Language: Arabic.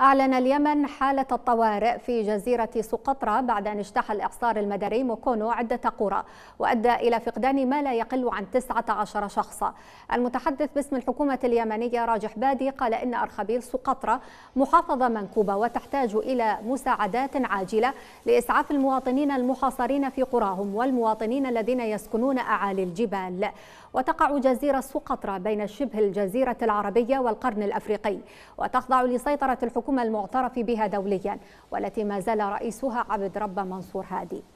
أعلن اليمن حالة الطوارئ في جزيرة سقطرى بعد أن اجتاح الإعصار المدري موكونو عدة قرى وأدى إلى فقدان ما لا يقل عن 19 شخصا المتحدث باسم الحكومة اليمنية راجح بادي قال إن أرخبيل سقطرى محافظة منكوبة وتحتاج إلى مساعدات عاجلة لإسعاف المواطنين المحاصرين في قراهم والمواطنين الذين يسكنون أعالي الجبال وتقع جزيرة سقطرى بين شبه الجزيرة العربية والقرن الأفريقي وتخضع لسيطرة الحكومة الحكومة المعترف بها دوليا والتي ما زال رئيسها عبد رب منصور هادي